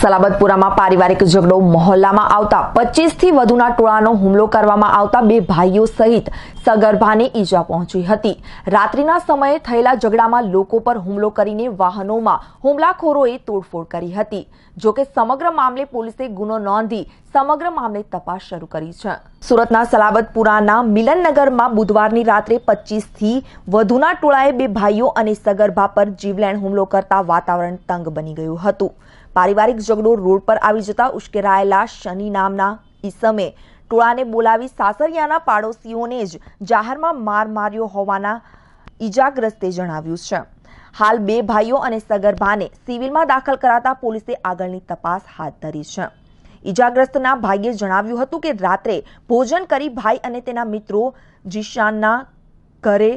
સલાબતપુરામાં પારિવારિક ઝઘડો મહોલ્લામાં આવતા પચીસથી વધુના ટોળાનો હુમલો કરવામાં આવતા બે ભાઈઓ સહિત સગર્ભાને ઈજા પહોંચી હતી રાત્રિના સમયે થયેલા ઝઘડામાં લોકો પર હુમલો કરીને વાહનોમાં હુમલાખોરોએ તોડફોડ કરી હતી જોકે સમગ્ર મામલે પોલીસે ગુનો નોંધી સમગ્ર મામલે તપાસ શરૂ કરી છે સુરતના સલાબતપુરાના મિલનનગરમાં બુધવારની રાત્રે પચીસથી વધુના ટોળાએ બે ભાઈઓ અને સગર્ભા પર જીવલેણ હુમલો કરતા વાતાવરણ તંગ બની ગયું હતું પારિવારિક ઝઘડો રોડ પર આવી જતા ઉશ્કેરાયેલા શનિ નામના ઈસમે ટોળાને બોલાવી સાસરિયાના પાડોશીઓને જ જાહેરમાં માર માર્યો હોવાના ઈજાગ્રસ્તે જણાવ્યું છે હાલ બે ભાઈઓ અને સગર્ભાને સિવિલમાં દાખલ કરાતા પોલીસે આગળની તપાસ હાથ ધરી છે ઈજાગ્રસ્તના ભાઈએ જણાવ્યું હતું કે રાત્રે ભોજન કરી ભાઈ અને તેના મિત્રો જીશાનના ઘરે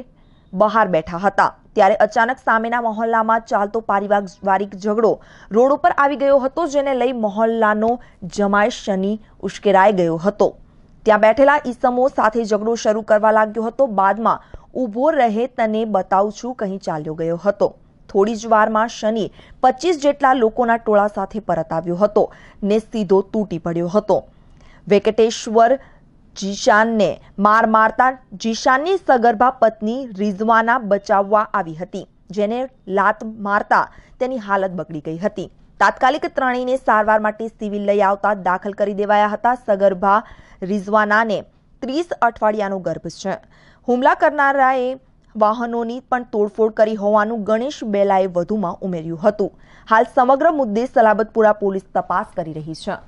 બહાર બેઠા હતા ત્યારે અચાનક સામેના મહોલ્લામાં ચાલતો પારિવારિક ઝઘડો રોડ ઉપર આવી ગયો હતો જેને લઈ મહોલ્લાનો જમાય શનિ ઉશ્કેરાઈ ગયો હતો ત્યાં બેઠેલા ઈસમો સાથે ઝઘડો શરૂ કરવા લાગ્યો હતો બાદમાં ઊભો રહે તને બતાવું છું કહી ચાલ્યો ગયો હતો થોડી જ વારમાં શનિ પચીસ જેટલા લોકોના ટોળા સાથે પરત આવ્યો હતો ને સીધો તૂટી પડ્યો હતો વેંકટેશ્વર જીશાનને માર મારતા જીશાનની સગર્ભા પત્ની રિઝવાના બચાવવા આવી હતી જેને લાત મારતા તેની હાલત બગડી ગઈ હતી તાત્કાલિક ત્રણેયને સારવાર માટે સિવિલ લઈ આવતા દાખલ કરી દેવાયા હતા સગર્ભા રિઝવાનાને ત્રીસ અઠવાડિયાનો ગર્ભ છે હુમલા કરનારાએ વાહનોની પણ તોડફોડ કરી હોવાનું ગણેશ બેલાએ વધુમાં ઉમેર્યું હતું હાલ સમગ્ર મુદ્દે સલાબતપુરા પોલીસ તપાસ કરી રહી છે